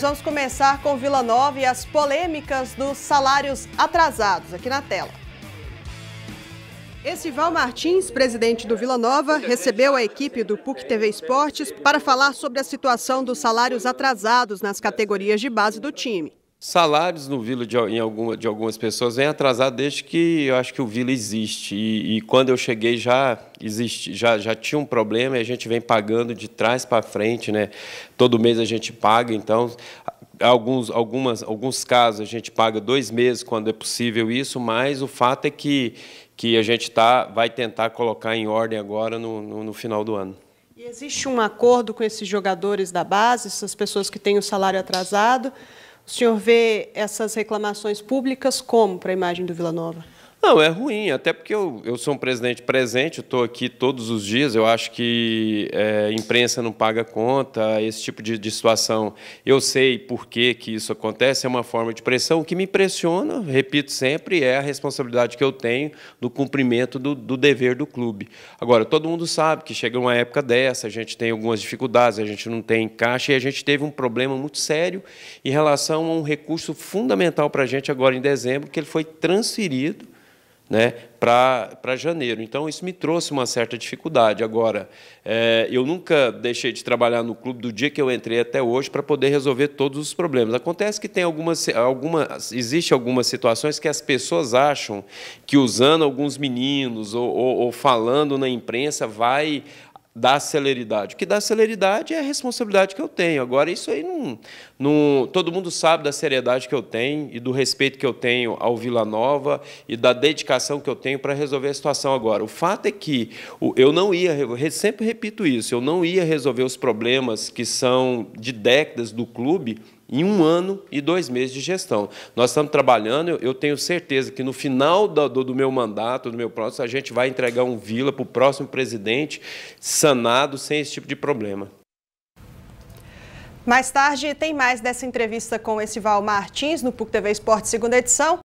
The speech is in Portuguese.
Vamos começar com Vila Nova e as polêmicas dos salários atrasados aqui na tela. Estival Martins, presidente do Vila Nova, recebeu a equipe do PUC TV Esportes para falar sobre a situação dos salários atrasados nas categorias de base do time. Salários no Vila de, em alguma, de algumas pessoas vem atrasado desde que eu acho que o Vila existe. E, e quando eu cheguei já existe, já, já tinha um problema e a gente vem pagando de trás para frente, né? Todo mês a gente paga, então alguns, algumas, alguns casos a gente paga dois meses quando é possível isso, mas o fato é que, que a gente tá, vai tentar colocar em ordem agora no, no, no final do ano. E existe um acordo com esses jogadores da base, essas pessoas que têm o salário atrasado? O senhor vê essas reclamações públicas como para a imagem do Vila Nova? Não, é ruim, até porque eu, eu sou um presidente presente, estou aqui todos os dias, eu acho que é, imprensa não paga conta, esse tipo de, de, situação, eu sei por que, que isso acontece, é uma forma de pressão. O que me impressiona, repito sempre, é a responsabilidade que eu tenho do cumprimento do, do dever do clube. Agora, todo mundo sabe que chega uma época dessa, a gente tem algumas dificuldades, a gente não tem caixa e a gente teve um problema muito sério em relação a um recurso fundamental para a gente agora em dezembro, que ele foi transferido né, para janeiro. Então, isso me trouxe uma certa dificuldade. Agora, é, eu nunca deixei de trabalhar no clube do dia que eu entrei até hoje para poder resolver todos os problemas. Acontece que tem algumas, algumas existe algumas situações que as pessoas acham que usando alguns meninos ou, ou, ou falando na imprensa vai dá celeridade. O que dá celeridade é a responsabilidade que eu tenho. Agora, isso aí não, não. Todo mundo sabe da seriedade que eu tenho e do respeito que eu tenho ao Vila Nova e da dedicação que eu tenho para resolver a situação agora. O fato é que eu não ia. Sempre repito isso, eu não ia resolver os problemas que são de décadas do clube em um ano e dois meses de gestão. Nós estamos trabalhando, eu tenho certeza que no final do, do meu mandato, do meu próximo, a gente vai entregar um Vila para o próximo presidente sanado, sem esse tipo de problema. Mais tarde tem mais dessa entrevista com Estival Martins no PUC TV Esporte segunda edição.